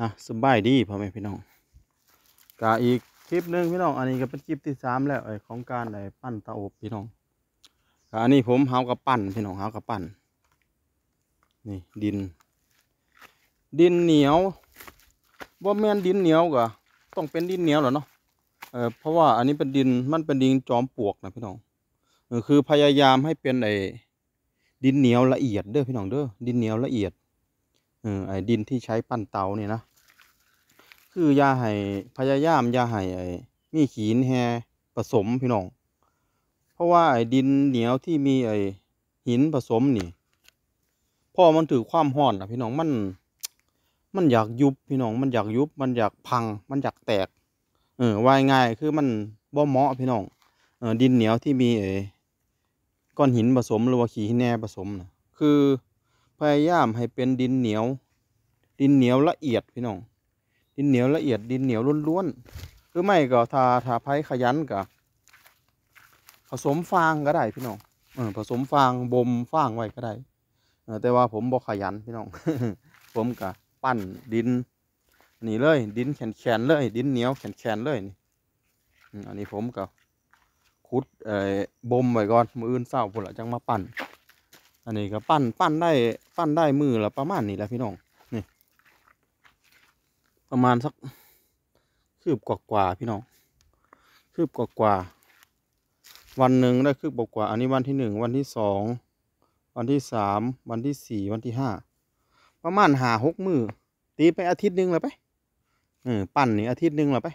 อ่ะสบายดีพ่อแม่พี่น้อง กาอีกคลิปหนึ่งพี่น้องอันนี้ก็เป็นคลิปที่สามแล้วไอ้ของการไอ้ปั้นตะอบพี่น้องกาอันนี้ผมเฮากับปั้นพี่น้องเฮากับปั้นนี่ดินดินเหนียวว่าแม่นดินเหนียวกะต้องเป็นดินเหนียวเหรอเนาะเออเพราะว่าอันนี้เป็นดินมันเป็นดินจอมปลวกนะพี่น้อง คือพยายามให้เป็นไอ้ดินเหนียวละเอียดเด้อพี่น้องเด้อดินเหนียวละเอียดออไอ้ดินที่ใช้ปั้นเตาเนี่ยนะ คือยาไห้พยายามยาไห้ไอ้มีขีนแฮผสมพี่น้อง เพราะว่าไอ้ดินเหนียว ที่มีไอ้หินผสม นี่พอมันถือความห่อนนะพี่น้อง มันมัน อยากยุบพี่น้องมันอยากยุบมันอยากพังมันอยากแตกเออวายง่ายคือมันบ่เหมาะพี่น้องเออดินเหนียวที่มีไอ้ก้อนหินผสมหรือว่าขี้แน่ผสมนะคือพยายามให้เป็นดินเหนียว ดินเหนียวละเอียดพี่น้อง ดินเหนียวละเอียด ดินเหนียวล้วนๆหรือไม่ก็ทาทาไผ่ขยันกับผสมฟางก็ได้ พี่น้องอผสมฟางบ่มฟางไว้ก็ได้แต่ว่าผมบอกขยันพี่น้อง ผมก็ปั้นดินนี่เลย ดินแข็งแข็งเลย ดินเหนียวแข็งแข็งเลยนี่ อันนี้ผมก็ขุดบ่มไว้ก่อนมืออื่นเศร้าผลจังมาปั้นอันนี้ก็ปั้น ปั้นได้ปั้นได้มือละประมาณนี้แหละพี่น้องนี่ประมาณ สักคืบกว่ากว่าพี่น้องคืบกว่ากว่าวันหนึ่งได้คืบกว่ากว่า อันนี้วันที่หนึ่งวันที่สองวันที่สามวันที่สี่วันที่ห้าประมาณหาหกมือตีไปอาทิตย์หนึ่งละไปเออปั้นนี่อาทิตย์หนึ่งละไป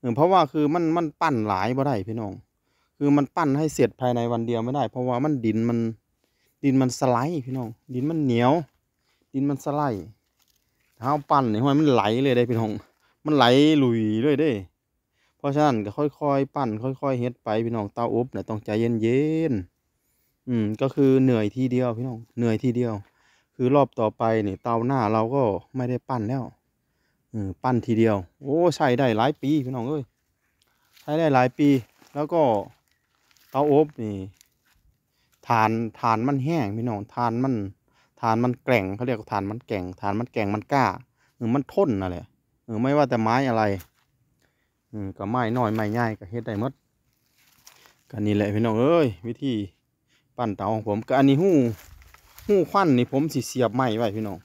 เออเพราะว่าคือมันมันปั้นหลายบ่ได้พี่น้องคือมันปั้นให้เสร็จภายในวันเดียวไม่ได้ เพราะว่ามันดินมันดินมันสไลด์พี่น้อง ดินมันเหนียว ดินมันสไลด์ถ้าเอาปั่นเนี่ยห้อยมันไหลเลยได้พี่น้อง มันไหลลุยเลยได้ เพราะฉะนั้นก็ค่อยๆปั่นค่อยๆเฮ็ดไปพี่น้องเตาอบเนี่ยต้องใจเย็นๆอืมก็คือเหนื่อยทีเดียวพี่น้อง เหนื่อยทีเดียว คือรอบต่อไปเนี่ยเตาหน้าเราก็ไม่ได้ปั่นแล้วอืปั่นทีเดียว โอ้ ใช้ได้หลายปีพี่น้องเอ้ยใช้ได้หลายปี แล้วก็เตาอบนี่ฐานฐานมันแห้ง พี่น้องฐานมันฐานมันแกร่งเขาเรียกฐานมันแกร่ง ฐานมันแกร่ง มันกล้าหรือมันทนอะไรืออไม่ว่าแต่ไม้อะไร อืมก็ไม้น้อยไม้ใหญ่ก็เฮ็ดได้หมดก็นี่แหละพี่น้องเอ้ยวิธี ปั้นเตาของผม ก็อันนี้หู้หู้ควันนี่ผมสิเสียบไม้ไว้พี่น้อง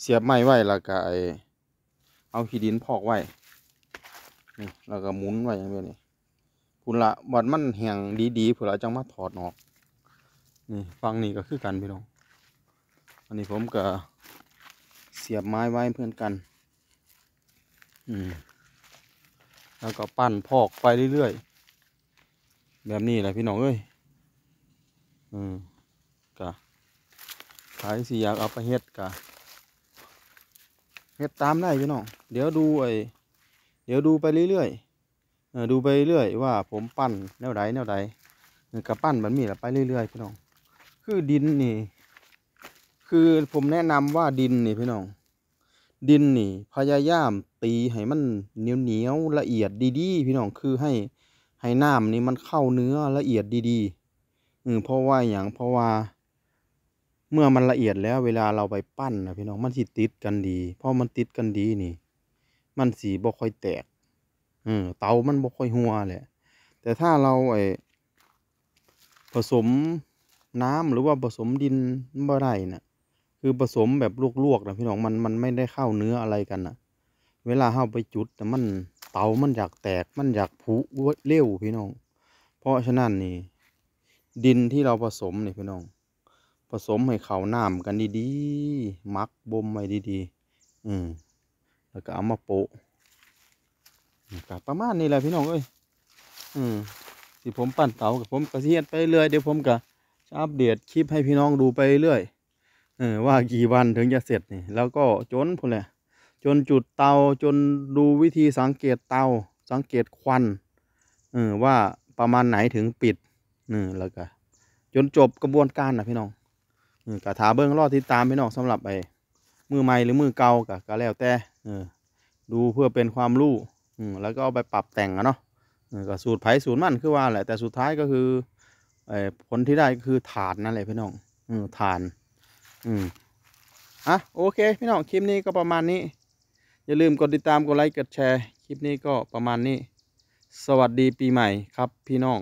เสียบไม้ไว้แล้วก็เอาขี้ดินพอกไว้นี่แล้วก็หมุนไว้อย่างนี้พุ่นละบัดมันแห้งดีๆพุ่นละจังมาถอดออกนี่ฟังนี่ก็ คือ กันพี่น้อง อันนี้ผมก็เสียบไม้ไว้เพื่อนกัน อืม แล้วก็ปั้นพอกไปเรื่อยๆแบบนี้แหละพี่น้องเอ้ย อืม กะขายสิอยากเอาไปเฮ็ดกะ เฮ็ดตามได้พี่น้อง เดี๋ยวดูไอ้เดี๋ยวดูไปเรื่อยๆดูไปเรื่อยว่า ผมปั้นแนวใดแนวใดกระปั้นแบบนี้แหละไปเรื่อยๆพี่น้องคือดินนี่คือผมแนะนำว่าดินนี่ พี่น้องดินนี่ พยายามตี ให้ มันเหนียวเหนียวละเอียดดีๆพี่น้อง คือให้ ให้น้ำนี่มันเข้าเนื้อละเอียดดี ๆ อืเพราะว่าอย่าง เพราะว่า เมื่อมันละเอียดแล้ว เวลาเราไปปั้นนะพี่น้องมันสิติดกันดีเพราะมันติดกันดีนี่ มันสีบ่ค่อยแตกเออเตามันบ่ค่อยหัวแหละ แต่ถ้าเราไอผสมน้ำหรือว่าผสมดินบ่ได้นะคือผสมแบบลวกๆนะพี่น้องมันมันไม่ได้เข้าเนื้ออะไรกันนะเวลาเข้าไปจุด แต่มันเตามันอยากแตก มันอยากผุเร็ว พี่น้อง เพราะฉะนั้นนี่ดินที่เราผสมนี่พี่น้อง ผสมให้เขาน้ำกันดีๆมักบ่มไว้ดีๆอืมแล้วก็เอามาโปะกับประมาณนี้แหละพี่น้องเอ้ย อืมที่ผมปั่นเตากับผมกระเทียนไปเลยเดี๋ยวผมกะอัปเดตคลิป ให้พี่น้องดูไปเรื่อย เออว่ากี่วันถึงจะเสร็จนี่แล้วก็จนพุ่นเลย จนจุดเตา จนดูวิธีสังเกตเตา สังเกตควัน เออว่าประมาณไหนถึงปิดนี่แล้วก็ จนจบกระบวนการนะพี่น้องกระถาเบื้องรอดติดตามพี่น้องสำหรับไอ้ มือใหม่หรือ มือเก่าก็ก็แล้วแต่ เออ ดูเพื่อเป็นความรู้แล้วก็เอาไปปรับแต่งอะเนาะก็สูตรไผ่สูตรมันคือว่าแหละแต่สุดท้ายก็คือผลที่ได้คือฐานนั่นแหละพี่น้อง อืฐาน อืม อ่ะ โอเค พี่น้อง คลิปนี้ก็ประมาณนี้ อย่าลืมกดติดตาม กด ไลค์กดแชร์ คลิปนี้ก็ประมาณนี้ สวัสดีปีใหม่ครับพี่น้อง